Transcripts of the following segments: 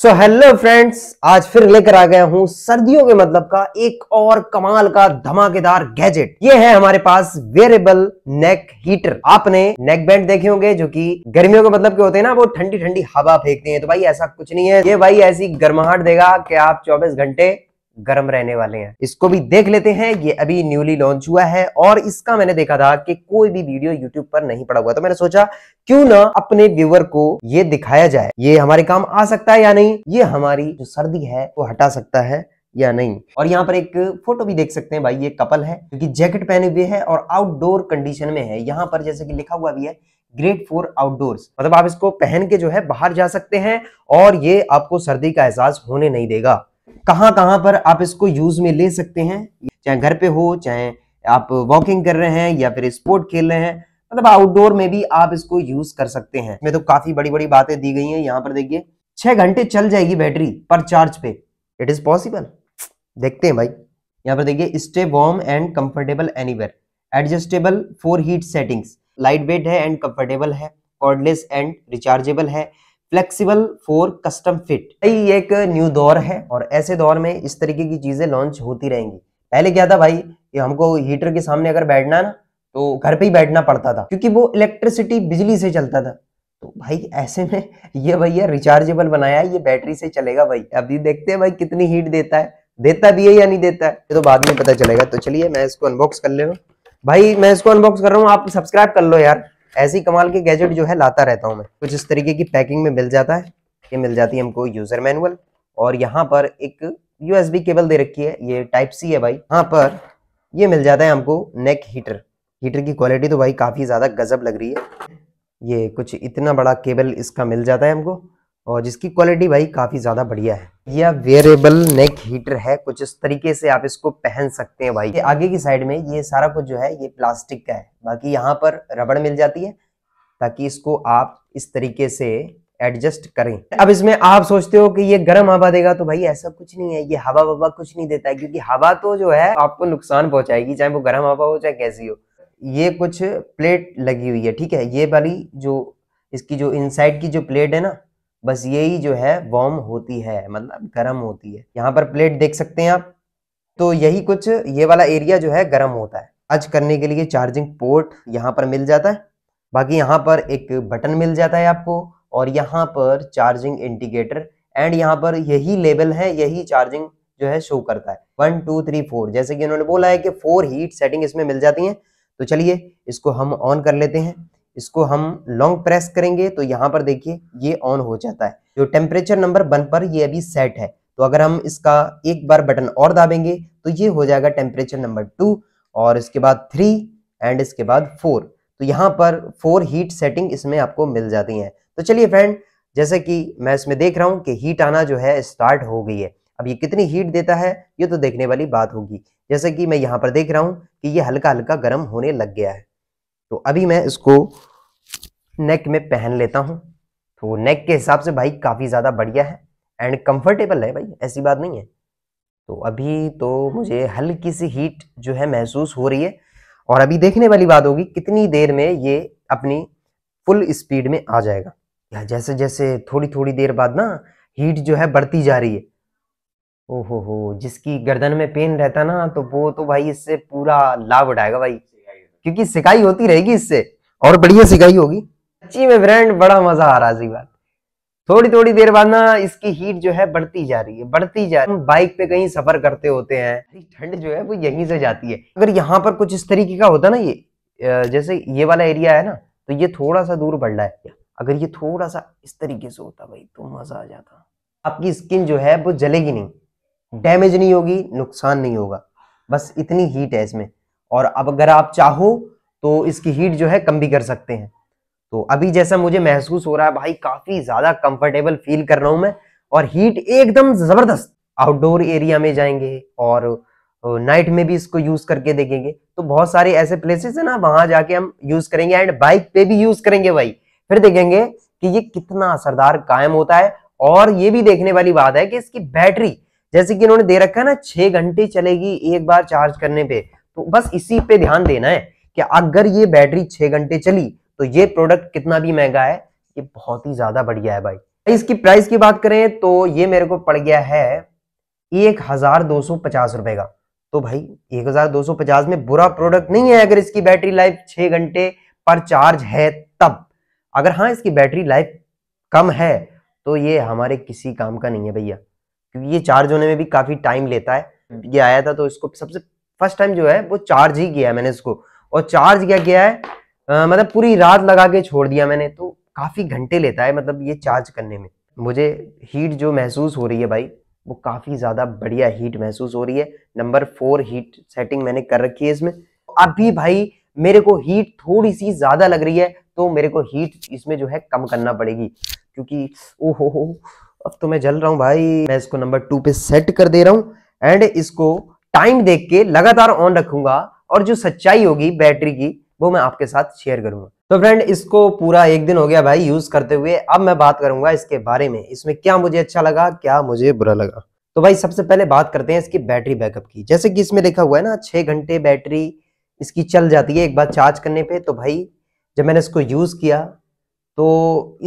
so hello friends आज फिर लेकर आ गया हूं सर्दियों के मतलब का एक और कमाल का धमाकेदार गैजेट ये है हमारे पास वेरेबल नेक हीटर आपने नेक बैंड देखे होंगे जो कि गर्मियों के मतलब के होते हैं ना वो ठंडी ठंडी हवा फेंकते हैं तो भाई ऐसा कुछ नहीं है ये भाई ऐसी गर्माहट देगा कि आप 24 घंटे गर्म रहने वाले हैं इसको भी देख लेते हैं ये अभी न्यूली लॉन्च हुआ है और इसका मैंने देखा था कि कोई भी वीडियो यूट्यूब पर नहीं पड़ा हुआ तो मैंने सोचा क्यों ना अपने व्यूवर को ये दिखाया जाए ये हमारे काम आ सकता है या नहीं ये हमारी जो सर्दी है वो हटा सकता है या नहीं और यहाँ पर एक फोटो भी देख सकते हैं भाई ये कपल है क्योंकि जैकेट पहने हुए है और आउटडोर कंडीशन में है यहाँ पर जैसे कि लिखा हुआ भी है ग्रेट फोर आउटडोर्स मतलब आप इसको पहन के जो है बाहर जा सकते हैं और ये आपको सर्दी का एहसास होने नहीं देगा कहां कहां पर आप इसको यूज में ले सकते हैं चाहे घर पे हो चाहे आप वॉकिंग कर रहे हैं या फिर स्पोर्ट खेल रहे हैं मतलब आउटडोर में भी आप इसको यूज कर सकते हैं मैं तो काफी बड़ी बड़ी बातें दी गई हैं यहाँ पर देखिए छह घंटे चल जाएगी बैटरी पर चार्ज पे इट इज पॉसिबल देखते हैं भाई यहाँ पर देखिए stay warm and comfortable anywhere adjustable four heat settings lightweight है एंड कंफर्टेबल है कॉर्डलेस एंड रिचार्जेबल है फ्लेक्सिबल फॉर कस्टम फिट ये एक न्यू दौर है और ऐसे दौर में इस तरीके की चीजें लॉन्च होती रहेंगी पहले क्या था भाई कि हमको हीटर के सामने अगर बैठना ना तो घर पे ही बैठना पड़ता था क्योंकि वो इलेक्ट्रिसिटी बिजली से चलता था तो भाई ऐसे में ये भैया रिचार्जेबल बनाया है ये बैटरी से चलेगा भाई अभी देखते हैं भाई कितनी हीट देता है देता भी है या नहीं देता है ये तो बाद में पता चलेगा तो चलिए मैं इसको अनबॉक्स कर ले भाई मैं इसको अनबॉक्स कर रहा हूँ आप सब्सक्राइब कर लो यार ऐसी कमाल के गैजेट जो है लाता रहता हूँ मैं कुछ इस तरीके की पैकिंग में मिल जाता है ये मिल जाती है हमको यूज़र मैनुअल और यहाँ पर एक यूएसबी केबल दे रखी है ये टाइप सी है भाई यहाँ पर ये मिल जाता है हमको नेक हीटर हीटर की क्वालिटी तो भाई काफ़ी ज़्यादा गजब लग रही है ये कुछ इतना बड़ा केबल इसका मिल जाता है हमको और जिसकी क्वालिटी भाई काफ़ी ज़्यादा बढ़िया है यह वेरेबल नेक हीटर है कुछ इस तरीके से आप इसको पहन सकते हैं भाई आगे की साइड में ये सारा कुछ जो है ये प्लास्टिक का है बाकी यहाँ पर रबड़ मिल जाती है ताकि इसको आप इस तरीके से एडजस्ट करें अब इसमें आप सोचते हो कि ये गर्म हवा देगा तो भाई ऐसा कुछ नहीं है ये हवा ववा कुछ नहीं देता है क्योंकि हवा तो जो है आपको नुकसान पहुंचाएगी चाहे वो गर्म हवा हो चाहे कैसी हो ये कुछ प्लेट लगी हुई है ठीक है ये वाली जो इसकी जो इनसाइड की जो प्लेट है ना बस यही जो है वॉर्म होती है मतलब गर्म होती है यहाँ पर प्लेट देख सकते हैं आप तो यही कुछ ये वाला एरिया जो है गर्म होता है आज करने के लिए चार्जिंग पोर्ट यहाँ पर मिल जाता है बाकी यहाँ पर एक बटन मिल जाता है आपको और यहाँ पर चार्जिंग इंडिकेटर एंड यहाँ पर यही लेबल है यही चार्जिंग जो है शो करता है वन टू थ्री फोर जैसे कि उन्होंने बोला है कि फोर हीट सेटिंग इसमें मिल जाती है तो चलिए इसको हम ऑन कर लेते हैं इसको हम लॉन्ग प्रेस करेंगे तो यहाँ पर देखिए ये ऑन हो जाता है जो टेम्परेचर नंबर वन पर ये अभी सेट है तो अगर हम इसका एक बार बटन और दाबेंगे तो ये हो जाएगा टेम्परेचर नंबर टू और इसके बाद थ्री एंड इसके बाद फोर तो यहाँ पर फोर हीट सेटिंग इसमें आपको मिल जाती है तो चलिए फ्रेंड जैसे कि मैं इसमें देख रहा हूँ कि हीट आना जो है स्टार्ट हो गई है अब ये कितनी हीट देता है ये तो देखने वाली बात होगी जैसे कि मैं यहाँ पर देख रहा हूँ कि ये हल्का हल्का गर्म होने लग गया है तो अभी मैं इसको नेक में पहन लेता हूँ तो नेक के हिसाब से भाई काफ़ी ज़्यादा बढ़िया है एंड कंफर्टेबल है भाई ऐसी बात नहीं है तो अभी तो मुझे हल्की सी हीट जो है महसूस हो रही है और अभी देखने वाली बात होगी कितनी देर में ये अपनी फुल स्पीड में आ जाएगा या जैसे जैसे थोड़ी थोड़ी देर बाद ना हीट जो है बढ़ती जा रही है ओहो हो जिसकी गर्दन में पेन रहता ना तो वो तो भाई इससे पूरा लाभ उठाएगा भाई क्योंकि सिकाई होती रहेगी इससे और बढ़िया सिकाई होगी सच्ची में फ्रेंड बड़ा मजा आ रहा है थोड़ी थोड़ी देर बाद ना इसकी हीट जो है बढ़ती जा रही है बढ़ती जा रही है बाइक पे कहीं सफर करते होते हैं ठंड जो है वो यहीं से जाती है अगर यहाँ पर कुछ इस तरीके का होता ना ये जैसे ये वाला एरिया है ना तो ये थोड़ा सा दूर बढ़ रहा है अगर ये थोड़ा सा इस तरीके से होता भाई तो मजा आ जाता आपकी स्किन जो है वो जलेगी नहीं डैमेज नहीं होगी नुकसान नहीं होगा बस इतनी हीट है इसमें और अब अगर आप चाहो तो इसकी हीट जो है कम भी कर सकते हैं तो अभी जैसा मुझे महसूस हो रहा है भाई काफी ज्यादा कंफर्टेबल फील कर रहा हूं मैं और हीट एकदम जबरदस्त आउटडोर एरिया में जाएंगे और नाइट में भी इसको यूज करके देखेंगे तो बहुत सारे ऐसे प्लेसेस है ना वहां जाके हम यूज करेंगे एंड बाइक पे भी यूज करेंगे भाई फिर देखेंगे कि ये कितना असरदार कायम होता है और ये भी देखने वाली बात है कि इसकी बैटरी जैसे कि इन्होंने दे रखा है ना छह घंटे चलेगी एक बार चार्ज करने पे तो बस इसी पे ध्यान देना है कि अगर ये बैटरी छह घंटे चली तो ये प्रोडक्ट कितना भी महंगा है ये बहुत ही ज्यादा बढ़िया है भाई इसकी प्राइस की बात करें तो ये मेरे को पड़ गया है एक हजार दो सौ पचास रुपए का तो भाई एक हजार दो सौ पचास में बुरा प्रोडक्ट नहीं है अगर इसकी बैटरी लाइफ छह घंटे पर चार्ज है तब अगर हाँ इसकी बैटरी लाइफ कम है तो ये हमारे किसी काम का नहीं है भैया क्योंकि ये चार्ज होने में भी काफी टाइम लेता है ये आया था तो इसको सबसे फर्स्ट टाइम जो है वो चार्ज ही किया है मैंने इसको और चार्ज क्या किया है आ, मतलब पूरी रात लगा के छोड़ दिया मैंने तो काफ़ी घंटे लेता है मतलब ये चार्ज करने में मुझे हीट जो महसूस हो रही है भाई वो काफ़ी ज़्यादा बढ़िया हीट महसूस हो रही है नंबर फोर हीट सेटिंग मैंने कर रखी है इसमें अभी भाई मेरे को हीट थोड़ी सी ज़्यादा लग रही है तो मेरे को हीट इसमें जो है कम करना पड़ेगी क्योंकि ओहो अब तो मैं जल रहा हूँ भाई मैं इसको नंबर टू पे सेट कर दे रहा हूँ एंड इसको टाइम देख के लगातार ऑन रखूंगा और जो सच्चाई होगी बैटरी की वो मैं आपके साथ शेयर करूंगा तो फ्रेंड इसको पूरा एक दिन हो गया भाई यूज करते हुए अब मैं बात करूंगा इसके बारे में इसमें क्या मुझे अच्छा लगा क्या मुझे बुरा लगा तो भाई सबसे पहले बात करते हैं इसकी बैटरी बैकअप की जैसे कि इसमें लिखा हुआ है ना छह घंटे बैटरी इसकी चल जाती है एक बार चार्ज करने पे तो भाई जब मैंने इसको यूज़ किया तो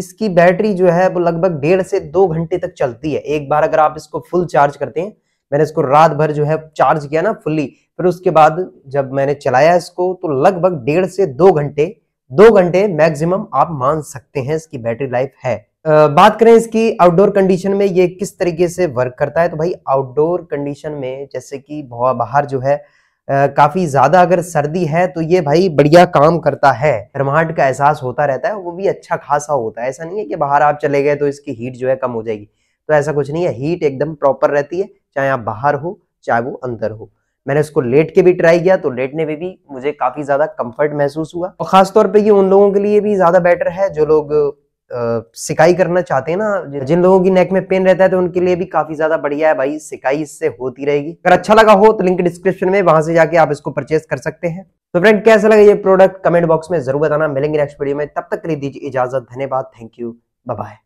इसकी बैटरी जो है वो लगभग डेढ़ से दो घंटे तक चलती है एक बार अगर आप इसको फुल चार्ज करते हैं मैंने इसको रात भर जो है चार्ज किया ना फुल्ली फिर उसके बाद जब मैंने चलाया इसको तो लगभग डेढ़ से दो घंटे दो घंटे मैक्सिमम आप मान सकते हैं इसकी बैटरी लाइफ है आ, बात करें इसकी आउटडोर कंडीशन में ये किस तरीके से वर्क करता है तो भाई आउटडोर कंडीशन में जैसे कि बाहर जो है आ, काफी ज्यादा अगर सर्दी है तो ये भाई बढ़िया काम करता है गर्माहट का एहसास होता रहता है वो भी अच्छा खासा होता है ऐसा नहीं है कि बाहर आप चले गए तो इसकी हीट जो है कम हो जाएगी तो ऐसा कुछ नहीं है हीट एकदम प्रॉपर रहती है चाहे आप बाहर हो चाहे वो अंदर हो मैंने इसको लेट के भी ट्राई किया तो लेटने में भी मुझे काफ़ी ज़्यादा कंफर्ट महसूस हुआ और ख़ासतौर पे ये उन लोगों के लिए भी ज़्यादा बेटर है जो लोग सिकाई करना चाहते हैं ना जिन लोगों की नेक में पेन रहता है तो उनके लिए भी काफ़ी ज़्यादा बढ़िया है भाई सिकाई इससे होती रहेगी अगर अच्छा लगा हो तो लिंक डिस्क्रिप्शन में वहां से जाके आप इसको परचेस कर सकते हैं तो फ्रेंड कैसा लगा ये प्रोडक्ट कमेंट बॉक्स में जरूर बताना मिलेंगे नेक्स्ट वीडियो में तब तक ले दीजिए इजाज़त धन्यवाद थैंक यू बाय